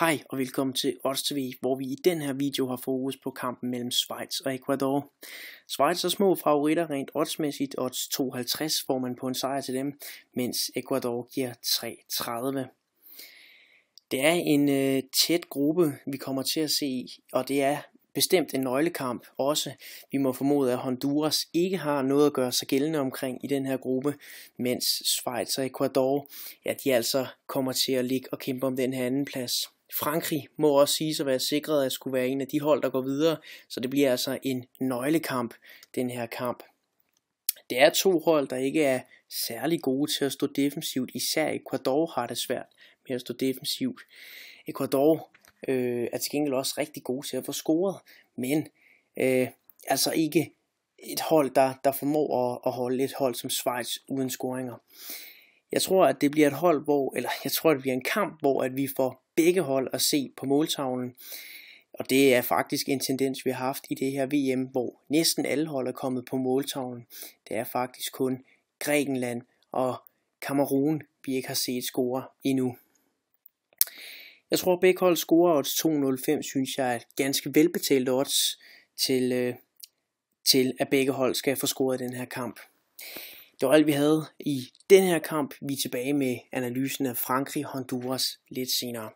Hej og velkommen til Odds TV, hvor vi i den her video har fokus på kampen mellem Schweiz og Ecuador. Schweiz er små favoritter rent oddsmæssigt, odds 52 får man på en sejr til dem, mens Ecuador giver 3,30. Det er en øh, tæt gruppe, vi kommer til at se, og det er bestemt en nøglekamp også. Vi må formode, at Honduras ikke har noget at gøre sig gældende omkring i den her gruppe, mens Schweiz og Ecuador, ja, de altså kommer til at ligge og kæmpe om den her anden plads. Frankrig må også sige at være sikret at skulle være en af de hold, der går videre, så det bliver altså en nøglekamp, den her kamp. Det er to hold, der ikke er særlig gode til at stå defensivt, især Ecuador har det svært med at stå defensivt. Ecuador øh, er til gengæld også rigtig gode til at få scoret, men øh, altså ikke et hold, der, der formår at, at holde et hold som Schweiz uden scoringer. Jeg tror, at det bliver et hold, hvor, eller jeg tror, at det bliver en kamp, hvor at vi får begge hold at se på måltavlen. Og det er faktisk en tendens, vi har haft i det her VM, hvor næsten alle hold er kommet på måltavlen. Det er faktisk kun Grækenland og Kamerun, vi ikke har set score endnu. Jeg tror, at begge hold score odds 2,05, synes jeg er et ganske velbetalt odds til, øh, til, at begge hold skal få scoret den her kamp. Det var alt vi havde i den her kamp. Vi er tilbage med analysen af Frankrig-Honduras lidt senere.